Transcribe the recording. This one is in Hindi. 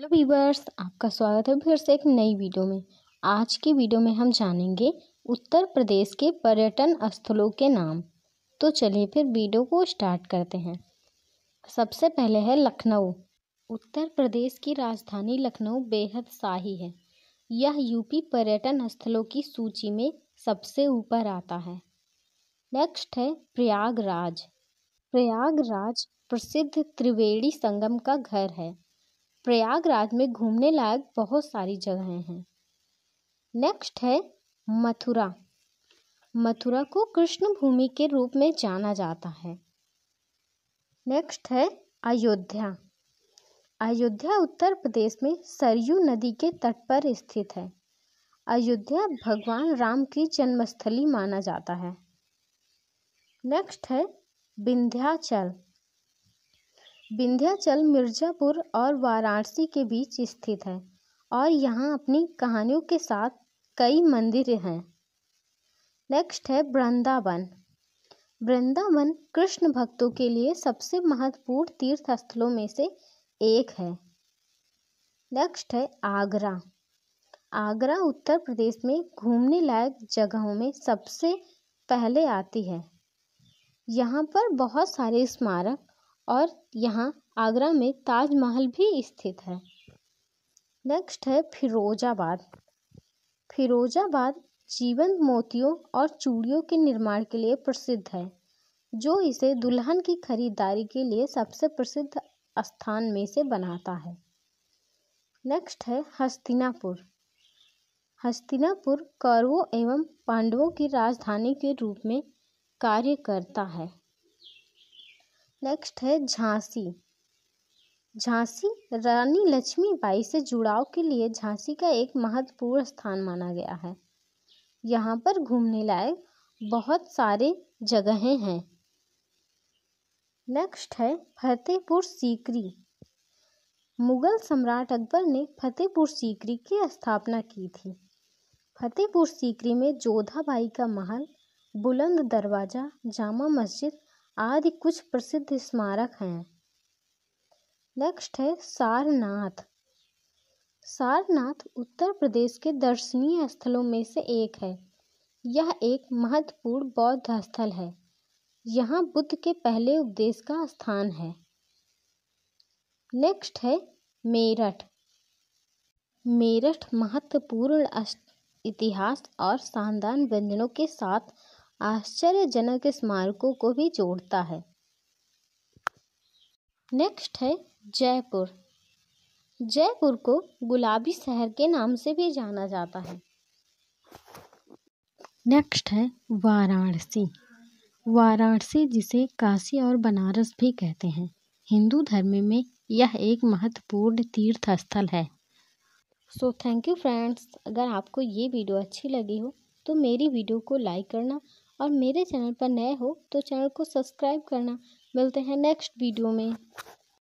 हेलो वीवर्स आपका स्वागत है फिर से एक नई वीडियो में आज की वीडियो में हम जानेंगे उत्तर प्रदेश के पर्यटन स्थलों के नाम तो चलिए फिर वीडियो को स्टार्ट करते हैं सबसे पहले है लखनऊ उत्तर प्रदेश की राजधानी लखनऊ बेहद शाही है यह यूपी पर्यटन स्थलों की सूची में सबसे ऊपर आता है नेक्स्ट है प्रयागराज प्रयागराज प्रसिद्ध त्रिवेणी संगम का घर है प्रयागराज में घूमने लायक बहुत सारी जगहें हैं नेक्स्ट है मथुरा मथुरा को कृष्ण भूमि के रूप में जाना जाता है नेक्स्ट है अयोध्या अयोध्या उत्तर प्रदेश में सरयू नदी के तट पर स्थित है अयोध्या भगवान राम की जन्मस्थली माना जाता है नेक्स्ट है विंध्याचल विंध्याचल मिर्ज़ापुर और वाराणसी के बीच स्थित है और यहाँ अपनी कहानियों के साथ कई मंदिर हैं नेक्स्ट है वृंदावन वृंदावन कृष्ण भक्तों के लिए सबसे महत्वपूर्ण तीर्थ स्थलों में से एक है नेक्स्ट है आगरा आगरा उत्तर प्रदेश में घूमने लायक जगहों में सबसे पहले आती है यहाँ पर बहुत सारे स्मारक और यहाँ आगरा में ताजमहल भी स्थित है नेक्स्ट है फिरोजाबाद फिरोजाबाद जीवंत मोतियों और चूड़ियों के निर्माण के लिए प्रसिद्ध है जो इसे दुल्हन की खरीदारी के लिए सबसे प्रसिद्ध स्थान में से बनाता है नेक्स्ट है हस्तिनापुर हस्तिनापुर कौरवों एवं पांडवों की राजधानी के रूप में कार्य करता है नेक्स्ट है झांसी झांसी रानी लक्ष्मीबाई से जुड़ाव के लिए झांसी का एक महत्वपूर्ण स्थान माना गया है यहाँ पर घूमने लायक बहुत सारे जगहें हैं नेक्स्ट है फतेहपुर सीकरी मुगल सम्राट अकबर ने फतेहपुर सीकरी की स्थापना की थी फतेहपुर सीकरी में जोधाबाई का महल बुलंद दरवाज़ा जामा मस्जिद आदि कुछ प्रसिद्ध स्मारक हैं नेक्स्ट है सारनाथ सारनाथ उत्तर प्रदेश के दर्शनीय स्थलों में से एक है यह एक महत्वपूर्ण बौद्ध स्थल है यहाँ बुद्ध के पहले उपदेश का स्थान है नेक्स्ट है मेरठ मेरठ महत्वपूर्ण इतिहास और शानदार व्यंजनों के साथ आश्चर्यजनक स्मारकों को भी जोड़ता है नेक्स्ट है जयपुर जयपुर को गुलाबी शहर के नाम से भी जाना जाता है नेक्स्ट है वाराणसी वाराणसी जिसे काशी और बनारस भी कहते हैं हिंदू धर्म में यह एक महत्वपूर्ण तीर्थ स्थल है सो थैंक यू फ्रेंड्स अगर आपको ये वीडियो अच्छी लगी हो तो मेरी वीडियो को लाइक करना और मेरे चैनल पर नए हो तो चैनल को सब्सक्राइब करना मिलते हैं नेक्स्ट वीडियो में